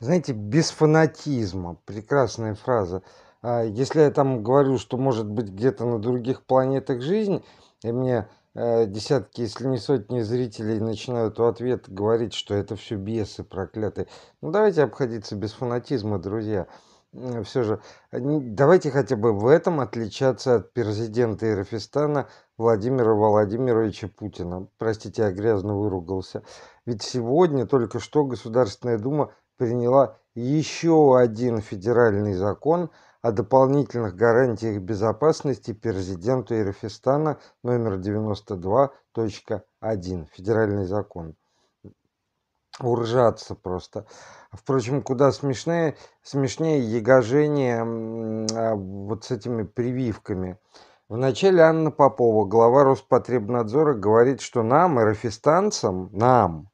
знаете, без фанатизма. Прекрасная фраза. А, если я там говорю, что может быть где-то на других планетах жизнь, и мне э, десятки, если не сотни зрителей начинают в ответ говорить, что это все бесы проклятые. Ну давайте обходиться без фанатизма, друзья. Все же, э, давайте хотя бы в этом отличаться от президента Ирафистана Владимира Владимировича Путина. Простите, я грязно выругался. Ведь сегодня только что Государственная Дума приняла еще один федеральный закон о дополнительных гарантиях безопасности президенту Ирфестана номер 92.1. Федеральный закон. Уржаться просто. Впрочем, куда смешнее, смешнее ягожение а, вот с этими прививками. Вначале Анна Попова, глава Роспотребнадзора, говорит, что нам, эрофистанцам, нам,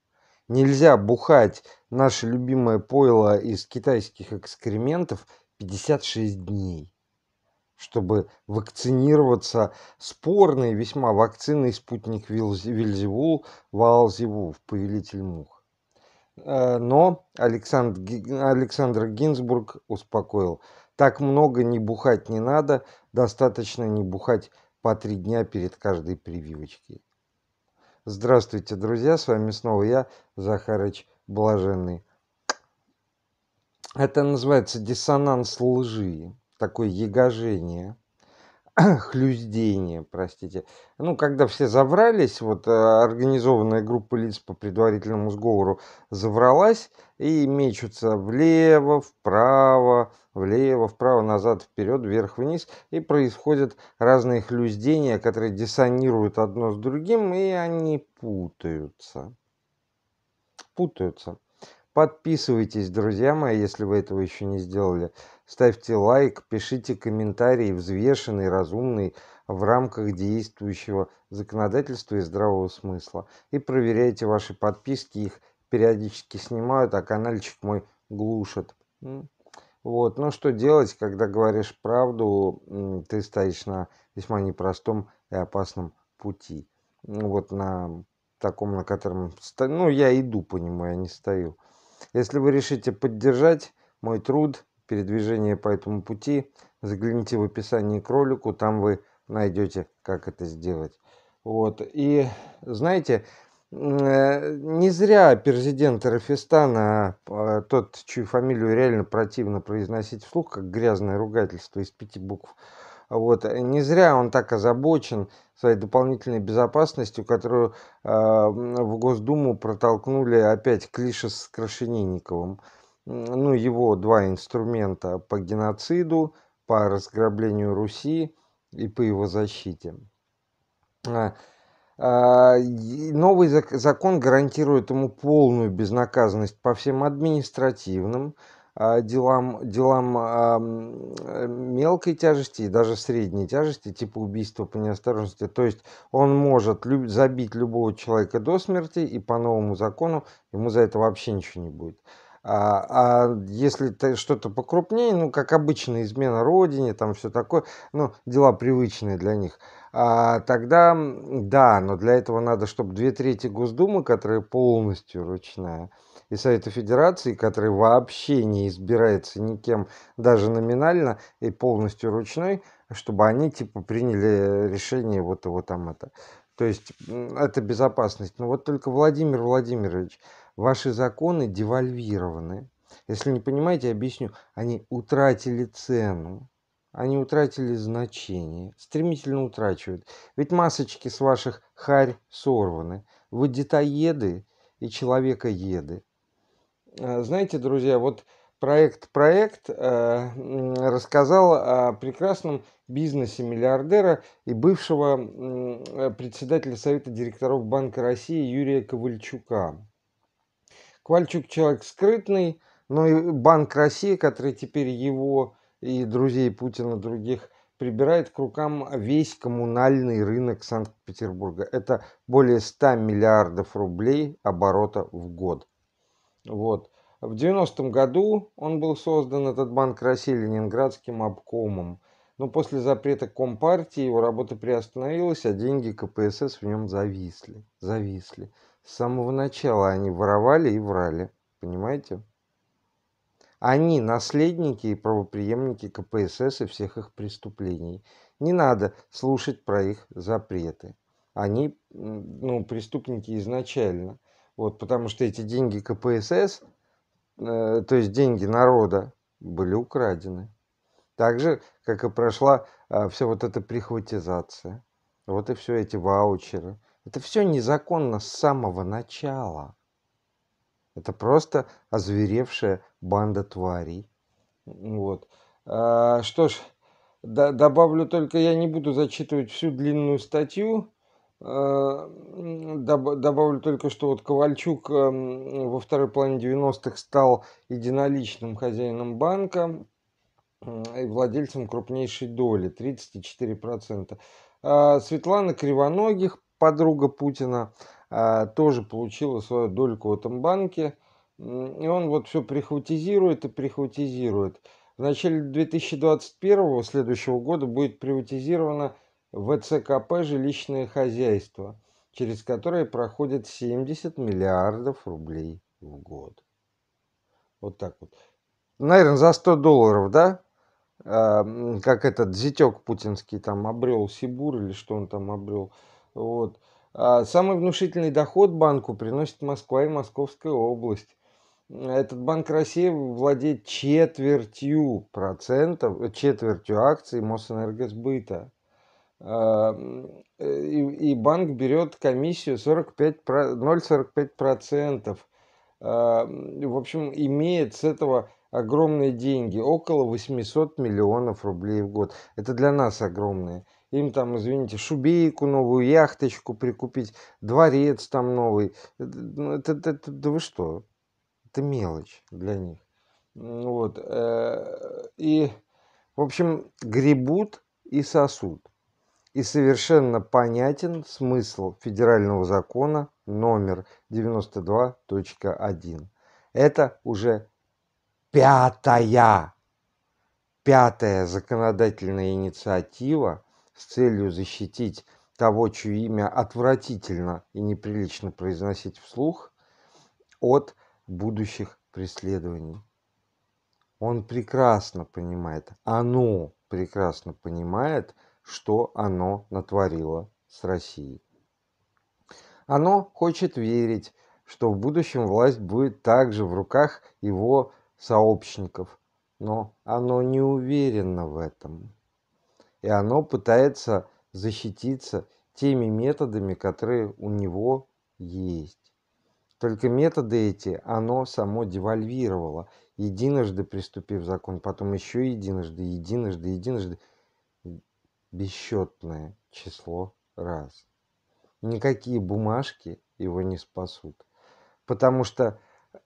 нельзя бухать наше любимое пойло из китайских экскрементов 56 дней, чтобы вакцинироваться спорной весьма вакциной спутник Вильзевул Ваалзевул, повелитель мух. Э, но Александр, Александр Гинзбург успокоил. Так много не бухать не надо, достаточно не бухать по три дня перед каждой прививочкой. Здравствуйте, друзья, с вами снова я, Захарыч блаженный. Это называется диссонанс лжи, такое ягожение, хлюздение, простите. Ну, когда все заврались, вот э, организованная группа лиц по предварительному сговору завралась и мечутся влево, вправо, влево, вправо, назад, вперед, вверх, вниз. И происходят разные хлюздения, которые диссонируют одно с другим, и они путаются путаются. Подписывайтесь, друзья мои, если вы этого еще не сделали. Ставьте лайк, пишите комментарии, взвешенный, разумный, в рамках действующего законодательства и здравого смысла. И проверяйте ваши подписки, их периодически снимают, а каналчик мой глушат. Вот. Но ну, что делать, когда говоришь правду, ты стоишь на весьма непростом и опасном пути. Вот на таком, на котором... Ну, я иду по нему, я не стою. Если вы решите поддержать мой труд, передвижение по этому пути, загляните в описание к ролику, там вы найдете, как это сделать. Вот. И знаете, э, не зря президент Рафистана, а, а, тот, чью фамилию реально противно произносить вслух, как грязное ругательство из пяти букв, вот. Э, не зря он так озабочен своей дополнительной безопасностью, которую э, в Госдуму протолкнули опять клише с Крашенинниковым. Ну, его два инструмента по геноциду, по разграблению Руси и по его защите. А, а, новый закон гарантирует ему полную безнаказанность по всем административным, а, делам, делам э, мелкой тяжести и даже средней тяжести, типа убийства по неосторожности. То есть он может забить любого человека до смерти, и по новому закону ему за это вообще ничего не будет. А, а если что-то покрупнее, ну, как обычно, измена родине, там все такое, ну, дела привычные для них, а, тогда да, но для этого надо, чтобы две трети Госдумы, которая полностью ручная, и Совета Федерации, который вообще не избирается никем даже номинально и полностью ручной, чтобы они типа приняли решение вот его там это. То есть это безопасность. Но вот только Владимир Владимирович, ваши законы девальвированы. Если не понимаете, объясню. Они утратили цену они утратили значение, стремительно утрачивают. Ведь масочки с ваших харь сорваны. Вы детоеды и человекоеды. Э, знаете, друзья, вот проект «Проект» э, рассказал о прекрасном бизнесе миллиардера и бывшего э, председателя Совета директоров Банка России Юрия Ковальчука. Ковальчук человек скрытный, но и Банк России, который теперь его и друзей Путина, других прибирает к рукам весь коммунальный рынок Санкт-Петербурга. Это более 100 миллиардов рублей оборота в год. Вот. В 90-м году он был создан, этот банк России, Ленинградским обкомом. Но после запрета Компартии его работа приостановилась, а деньги КПСС в нем зависли. Зависли. С самого начала они воровали и врали. Понимаете? Они наследники и правоприемники КПСС и всех их преступлений. Не надо слушать про их запреты. Они, ну, преступники изначально – вот, потому что эти деньги КПСС, э, то есть деньги народа, были украдены. Так же, как и прошла э, вся вот эта прихватизация. Вот и все эти ваучеры. Это все незаконно с самого начала. Это просто озверевшая банда тварей. Вот. А, что ж, да, добавлю только, я не буду зачитывать всю длинную статью. Э, добавлю только, что вот Ковальчук эм, во второй половине 90-х стал единоличным хозяином банка и владельцем крупнейшей доли, 34%. А Светлана Кривоногих, подруга Путина, а, тоже получила свою дольку в этом банке. И он вот все прихватизирует и прихватизирует. В начале 2021 следующего года будет приватизировано ВЦКП «Жилищное хозяйство», через которое проходит 70 миллиардов рублей в год. Вот так вот. Наверное, за 100 долларов, да? Э, как этот зятек путинский там обрел Сибур или что он там обрел. Вот. А самый внушительный доход банку приносит Москва и Московская область. Этот Банк России владеет четвертью процентов, э, четвертью акций Мосэнергосбыта. Э, и, банк берет комиссию 45, 0,45%. Э, в общем, имеет с этого огромные деньги, около 800 миллионов рублей в год. Это для нас огромные. Им там, извините, шубейку новую, яхточку прикупить, дворец там новый. Э, ну, это, это, это, да вы что? Это мелочь для них. Вот. И, в общем, гребут и сосуд и совершенно понятен смысл федерального закона номер 92.1. Это уже пятая, пятая законодательная инициатива с целью защитить того, чье имя отвратительно и неприлично произносить вслух, от будущих преследований. Он прекрасно понимает, оно прекрасно понимает – что оно натворило с Россией. Оно хочет верить, что в будущем власть будет также в руках его сообщников, но оно не уверено в этом. И оно пытается защититься теми методами, которые у него есть. Только методы эти оно само девальвировало, единожды приступив закон, потом еще единожды, единожды, единожды – бесчетное число раз. Никакие бумажки его не спасут. Потому что,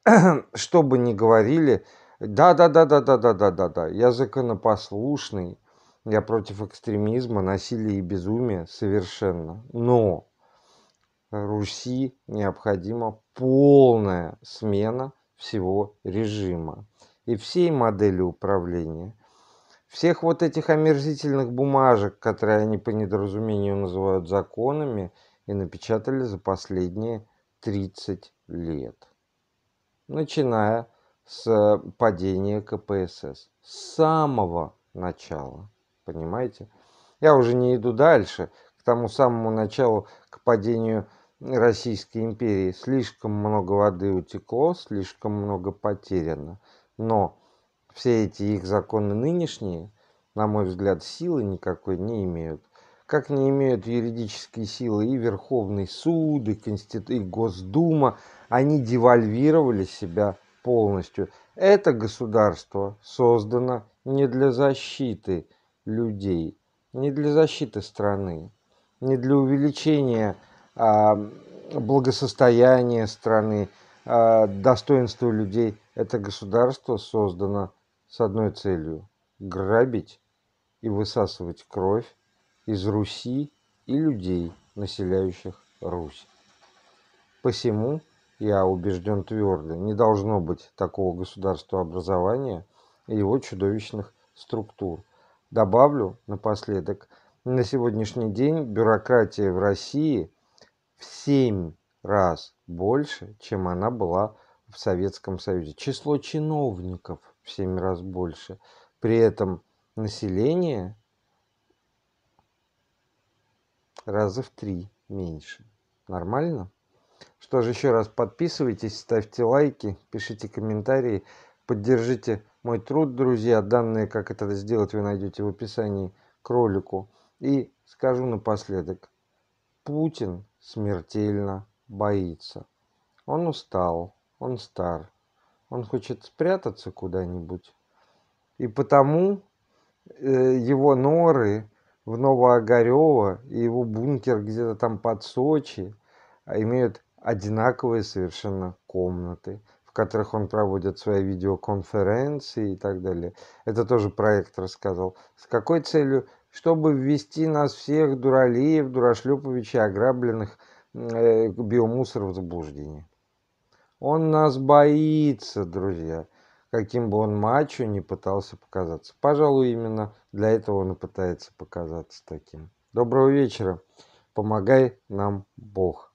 что бы ни говорили, да-да-да-да-да-да-да-да-да, я законопослушный, я против экстремизма, насилия и безумия совершенно. Но Руси необходима полная смена всего режима и всей модели управления – всех вот этих омерзительных бумажек, которые они по недоразумению называют законами, и напечатали за последние 30 лет. Начиная с э, падения КПСС. С самого начала. Понимаете? Я уже не иду дальше, к тому самому началу, к падению Российской империи. Слишком много воды утекло, слишком много потеряно. Но все эти их законы нынешние, на мой взгляд, силы никакой не имеют. Как не имеют юридические силы и Верховный суд, и, Конститу... и Госдума, они девальвировали себя полностью. Это государство создано не для защиты людей, не для защиты страны, не для увеличения а, благосостояния страны, а, достоинства людей. Это государство создано с одной целью – грабить и высасывать кровь из Руси и людей, населяющих Русь. Посему, я убежден твердо, не должно быть такого государства образования и его чудовищных структур. Добавлю напоследок, на сегодняшний день бюрократия в России в 7 раз больше, чем она была в Советском Союзе. Число чиновников – в 7 раз больше. При этом население раза в 3 меньше. Нормально? Что же, еще раз подписывайтесь, ставьте лайки, пишите комментарии, поддержите мой труд, друзья. Данные, как это сделать, вы найдете в описании к ролику. И скажу напоследок. Путин смертельно боится. Он устал, он стар. Он хочет спрятаться куда-нибудь. И потому э, его норы в Новоогарёво и его бункер где-то там под Сочи а, имеют одинаковые совершенно комнаты, в которых он проводит свои видеоконференции и так далее. Это тоже проект рассказал. С какой целью? Чтобы ввести нас всех, дуралеев, дурашлеповичей, ограбленных э, биомусор в заблуждение. Он нас боится, друзья, каким бы он мачо не пытался показаться. Пожалуй, именно для этого он и пытается показаться таким. Доброго вечера. Помогай нам Бог.